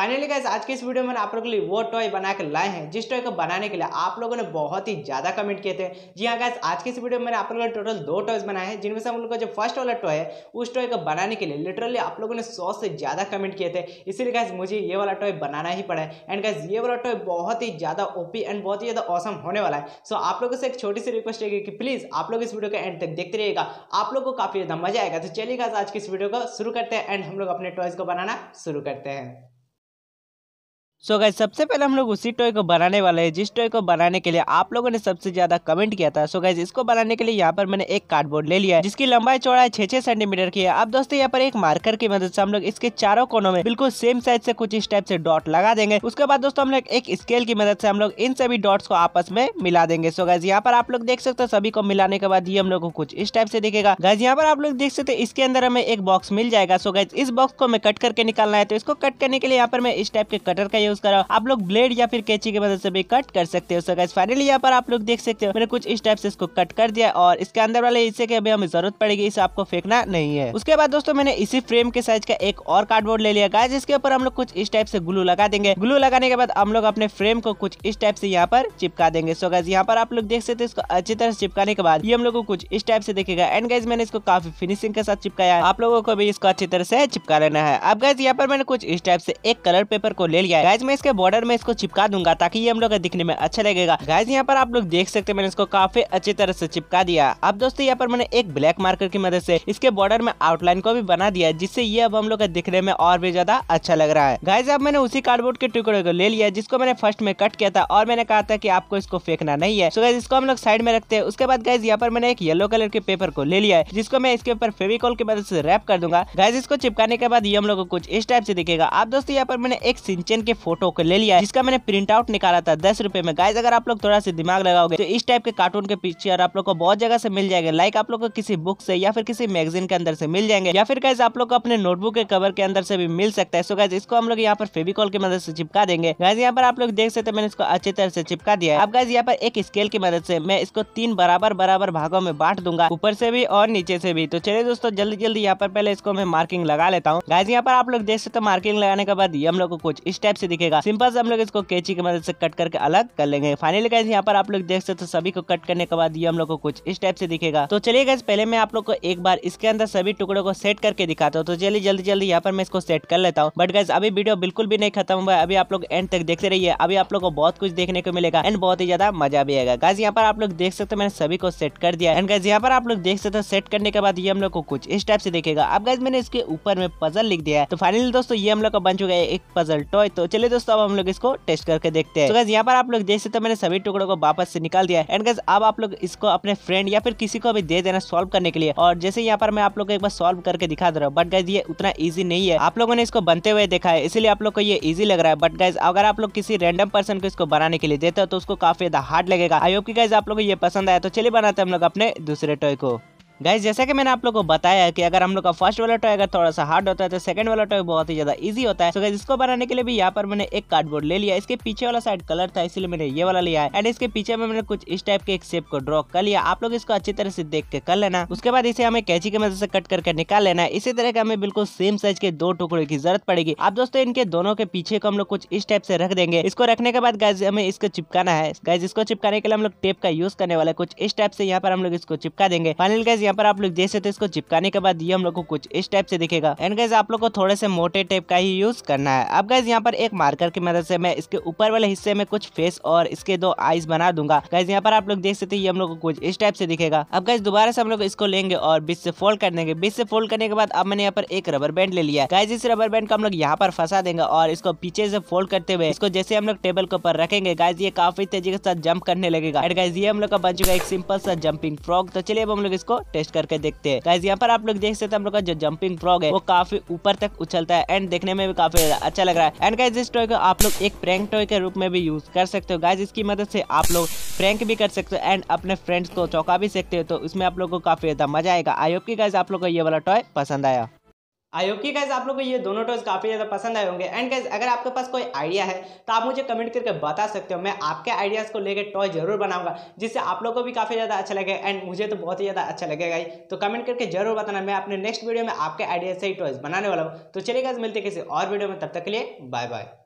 finally gas आज के इस वीडियो में आप लोगों के लिए वो टॉय बना के लाए हैं जिस टॉय को बनाने के लिए आप लोगों ने बहुत ही ज़्यादा कमेंट किए थे जी हाँ गैस आज के इस वीडियो में मैंने आप लोगों ने टोटल दो टॉयज बनाए हैं जिनमें से हम लोग का जो फर्स्ट वाला टॉय है उस टॉय को बनाने के लिए लिटरली आप लोगों ने सौ से ज़्यादा कमेंट किए थे इसीलिए गैस मुझे ये वाला टॉय बनाना ही पड़ा है एंड गैस ये वाला टॉय बहुत ही ज़्यादा ओपी एंड बहुत ही ज़्यादा औसम होने वाला है सो आप लोगों से एक छोटी सी रिक्वेस्ट है कि प्लीज़ आप लोग इस वीडियो के एंड तक देखते रहिएगा आप लोग को काफ़ी ज़्यादा मजा आएगा तो चलिए गैस आज की इस वीडियो को शुरू करते हैं एंड हम लोग अपने टॉयज़ को बनाना शुरू करते हैं सो so गाइज सबसे पहले हम लोग उसी टॉय को बनाने वाले हैं जिस टॉय को बनाने के लिए आप लोगों ने सबसे ज्यादा कमेंट किया था सो so गाइज इसको बनाने के लिए यहाँ पर मैंने एक कार्डबोर्ड ले लिया है जिसकी लंबाई चौड़ाई छह छह सेंटीमीटर की है अब दोस्तों यहाँ पर एक मार्कर की मदद से हम लोग इसके चारों कोनों में बिल्कुल सेम साइज से कुछ इस टाइप से डॉट लगा देंगे उसके बाद दोस्तों हम लोग एक स्केल की मदद से हम लोग इन सभी डॉट्स को आपस में मिला देंगे सो so गाइज यहाँ पर आप लोग देख सकते हो सभी को मिलाने के बाद ये हम लोग को कुछ इस टाइप से दिखेगा गाइज यहाँ पर आप लोग देख सकते इसके अंदर हमें एक बॉक्स मिल जाएगा सो गाइज इस बॉक्स को हमें कट करके निकालना है तो इसको कट करने के लिए यहाँ पर मैं इस टाइप के कटर का यूज करो आप लोग ब्लेड या फिर कैची की मदद से भी कट कर सकते हो सो फाइनली यहाँ पर आप लोग देख सकते हो मैंने कुछ इस टाइप से इसको कट कर दिया और इसके अंदर वाले हिस्से की अभी हमें जरूरत पड़ेगी इसे आपको फेंकना नहीं है उसके बाद दोस्तों मैंने इसी फ्रेम के साइज का एक और कार्डबोर्ड ले लिया गाइस इसके ऊपर हम लोग कुछ इस टाइप से ग्लू लगा देंगे ग्लू लगाने के बाद हम लोग अपने फ्रेम को कुछ इस टाइप से यहाँ पर चिपका देंगे सो गैस यहाँ पर आप लोग देख सकते हो इसको अच्छी तरह से चिपकाने के बाद ये हम लोग को कुछ इस टाइप से देखेगा एंड गाइज मैंने इसको काफी फिनिशिंग के साथ चिपकाया आप लोगों को भी इसको अच्छी तरह से चिपका लेना है अब गाइज यहाँ पर मैंने कुछ इस टाइप से एक कलर पेपर को ले लिया है गाइज मैं इसके बॉर्डर में इसको चिपका दूंगा ताकि ये हम लोग दिखने में अच्छा लगेगा गाइज यहाँ पर आप लोग देख सकते मैंने इसको काफी अच्छी तरह से चिपका दिया अब दोस्तों यहाँ पर मैंने एक ब्लैक मार्कर की मदद से इसके बॉर्डर में आउटलाइन को भी बना दिया जिससे ये अब हम लोग दिखने में और भी ज्यादा अच्छा लग रहा है गाइज अब मैंने उसी कार्डबोर्ड के टुकड़े को ले लिया जिसको मैंने फर्स्ट में कट किया था और मैंने कहा था की आपको इसको फेंकना नहीं है सो गाइज इसको हम लोग साइड में रखते है उसके बाद गाइज यहाँ पर मैंने एक येलो कलर के पेपर को ले लिया है जिसको मैं इसके ऊपर फेविकॉल की मदद से रैप कर दूंगा गाइज इसको चिपकाने के बाद ये हम लोग को कुछ इस टाइप से दिखेगा आप दोस्तों यहाँ पर मैंने एक सिंचन के फोटो को ले लिया जिसका मैंने प्रिंट आउट निकाला था दस रुपए में गाइज अगर आप लोग थोड़ा सा दिमाग लगाओगे तो इस टाइप के कार्टून के पिक्चर आप लोग को बहुत जगह से मिल जाएगा लाइक आप लोग को किसी बुक से या फिर किसी मैगजीन के अंदर से मिल जाएंगे या फिर गाइज आप लोग को अपने नोटबुक के कवर के अंदर से भी मिल सकता है सो गाइज इसको हम लोग यहाँ पर फेविकॉल की मदद से चिपका देंगे गाइज यहाँ पर आप लोग देख सकते मैंने इसको अच्छी तरह से चिपका दिया अब गाइज यहाँ पर एक स्केल की मदद से मैं इसको तीन बराबर बराबर भागों में बांट दूंगा ऊपर से भी और नीचे से भी तो चलिए दोस्तों जल्दी जल्दी यहाँ पर पहले इसको मैं मार्किंग लगा लेता हूँ गाइज यहाँ पर आप लोग देख सकते मार्किंग लगाने के बाद ये हम लोग को कुछ इस टाइप से दिखेगा सिंपल से हम लोग इसको कैची की मदद से कट करके अलग कर लेंगे फाइनली गाइज यहाँ पर आप लोग देख सकते सभी को कट करने के बाद ये हम लोग को कुछ इस टाइप से दिखेगा तो चलिए गाइज पहले मैं आप लोग को एक बार इसके अंदर सभी टुकड़ों को सेट करके दिखाता हूँ तो चलिए जल्दी जल्दी यहाँ पर मैं इसको सेट कर लेता हूँ बट गाइज अभी वीडियो बिल्कुल भी नहीं खत्म हुआ अभी आप लोग एंड तक देखते रहिए अभी आप लोग को बहुत कुछ देखने को मिलेगा एंड बहुत ही ज्यादा मजा भी आएगा गाइज यहाँ पर आप लोग देख सकते मैंने सभी को सेट कर दिया एंड गाइज यहाँ पर आप लोग देख सकते सेट करने के बाद ये हम लोग को कुछ इस टाइप से देखेगा अब गाइज मैंने इसके ऊपर में पजल लिख दिया है तो फाइनली दोस्तों ये हम लोग का बन चुका है एक पजल टॉय तो चलिए दोस्तों अब हम लोग इसको टेस्ट करके देखते हैं तो यहाँ पर आप लोग देख सकते हो मैंने सभी टुकड़ों को वापस से निकाल दिया एंड गैस अब आप लोग इसको अपने फ्रेंड या फिर किसी को भी दे देना सोल्व करने के लिए और जैसे यहाँ पर मैं आप लोग को एक बार सोल्व करके दिखा दे रहा हूँ बट गाइज ये उतना ईजी नहीं है आप लोगों ने इसको बनते हुए देखा है इसलिए आप लोग को ये ईजी लग रहा है बट गाइज अगर आप लोग किसी रेंडम पर्सन को इसको बनाने के लिए देते हो तो उसको काफी हार्ड लगेगा आई होप की गैस आप लोग को ये पसंद आया तो चलिए बनाते हैं हम लोग अपने दूसरे टॉय को गाइज जैसा कि मैंने आप लोग को बताया कि अगर हम लोग का फर्स्ट वाला टॉय अगर थोड़ा सा हार्ड होता है तो सेकंड वाला टॉय बहुत ही ज्यादा ईजी होता है तो गाइज इसको बनाने के लिए भी यहाँ पर मैंने एक कार्डबोर्ड ले लिया इसके पीछे वाला साइड कलर था इसलिए मैंने ये वाला लिया है एंड इसके पीछे में मैंने कुछ इस टाइप के एक शेप को ड्रॉ कर लिया आप लोग इसको अच्छी तरह से देख के कर लेना उसके बाद इसे हमें कैची की मदद से कट करके निकाल लेना है इसी तरह का हमें बिल्कुल सेम साइज के दो टुकड़े की जरूरत पड़ेगी आप दोस्तों इनके दोनों के पीछे को हम लोग कुछ इस टाइप से रख देंगे इसको रखने के बाद गाइज हमें इसको चिपकाना है गाइज इसको चिपकाने के लिए हम लोग टेप का यूज करने वाला कुछ इस टाइप से यहाँ पर हम लोग इसको चिपका देंगे फाइनल गाइज यहाँ पर आप लोग देख सकते इसको चिपकाने के बाद ये हम लोग को कुछ इस टाइप से दिखेगा एंड गैस आप लोग को थोड़े से मोटे टाइप का ही यूज करना है अब गैस यहाँ पर एक मार्कर की मदद से मैं इसके ऊपर वाले हिस्से में कुछ फेस और इसके दो आईज बना दूंगा गैस यहाँ पर आप लोग देख सकते ये हम लोग को कुछ इस टाइप से दिखेगा अब गैस दोबारा से हम लोग इसको लेंगे और बीच से फोल्ड कर देंगे बीच से फोल्ड करने के बाद अब मैंने यहाँ पर एक रबर बैंड ले लिया गैस इस रबर बैंड को हम लोग यहाँ पर फंसा देंगे और इसको पीछे से फोल्ड करते हुए इसको जैसे हम लोग टेबल के ऊपर रखेंगे गाइज ये काफी तेजी के साथ जंप करने लगेगा एंड गैस ये हम लोग का बन चुका एक सिंपल सा जंपिंग फ्रॉक तो चलिए अब हम लोग इसको टेस्ट करके देखते हैं गाइज यहाँ पर आप लोग देख सकते हम लोग का जो जंपिंग फ्रॉग है वो काफी ऊपर तक उछलता है एंड देखने में भी काफी अच्छा लग रहा है एंड गाइज इस टॉय को आप लोग एक प्रैंक टॉय के रूप में भी यूज कर सकते हो गाइज इसकी मदद से आप लोग प्रैंक भी कर सकते हो एंड अपने फ्रेंड्स को चौका भी सकते हो तो इसमें आप लोग को काफी ज्यादा मजा आएगा आई होप की गाइज आप लोग को ये वाला टॉय पसंद आया आई होप कि गैस आप लोग को ये दोनों टॉयज काफ़ी ज़्यादा पसंद आए होंगे एंड गैस अगर आपके पास कोई आइडिया है तो आप मुझे कमेंट करके बता सकते हो मैं आपके आइडियाज़ को लेकर टॉय जरूर बनाऊंगा जिससे आप लोगों को भी काफ़ी ज़्यादा अच्छा लगेगा एंड मुझे तो बहुत ही ज़्यादा अच्छा लगेगा तो कमेंट करके जरूर बताना मैं अपने नेक्स्ट वीडियो में आपके आइडिया से ही टॉयज बनाने वाला हूँ तो चलिए गैस मिलते किसी और वीडियो में तब तक के लिए बाय बाय